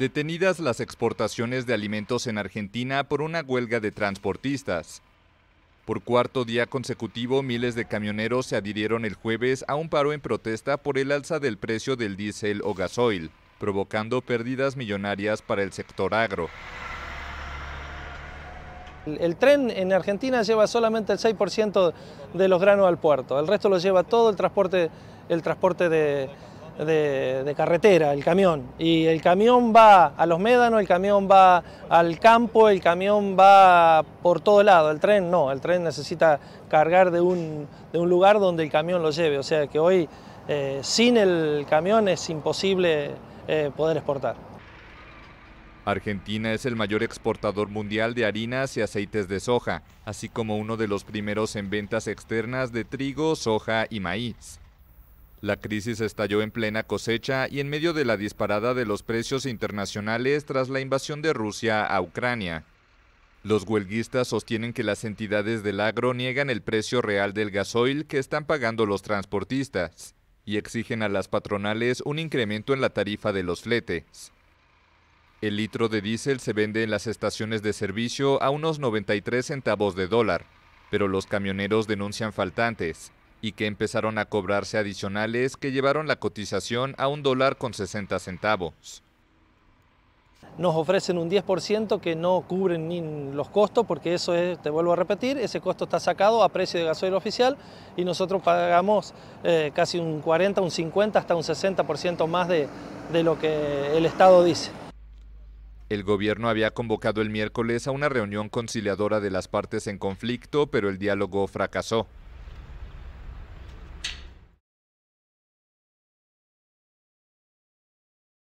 Detenidas las exportaciones de alimentos en Argentina por una huelga de transportistas. Por cuarto día consecutivo, miles de camioneros se adhirieron el jueves a un paro en protesta por el alza del precio del diésel o gasoil, provocando pérdidas millonarias para el sector agro. El tren en Argentina lleva solamente el 6% de los granos al puerto, el resto lo lleva todo el transporte, el transporte de, de, carretera, el camión. Y el camión va a los médanos, el camión va al campo, el camión va por todo lado. El tren no, el tren necesita cargar de un, lugar donde el camión lo lleve. O sea que hoy eh, sin el camión es imposible eh, poder exportar. Argentina es el mayor exportador mundial de harinas y aceites de soja, así como uno de los primeros en ventas externas de trigo, soja y maíz. La crisis estalló en plena cosecha y en medio de la disparada de los precios internacionales tras la invasión de Rusia a Ucrania. Los huelguistas sostienen que las entidades del agro niegan el precio real del gasoil que están pagando los transportistas y exigen a las patronales un incremento en la tarifa de los fletes. El litro de diésel se vende en las estaciones de servicio a unos 93 centavos de dólar, pero los camioneros denuncian faltantes, y que empezaron a cobrarse adicionales que llevaron la cotización a un dólar con 60 centavos. Nos ofrecen un 10% que no cubren ni los costos, porque eso es, te vuelvo a repetir, ese costo está sacado a precio de gasoil oficial y nosotros pagamos eh, casi un 40, un 50, hasta un 60% más de lo que el Estado dice. El gobierno había convocado el miércoles a una reunión conciliadora de las partes en conflicto, pero el diálogo fracasó.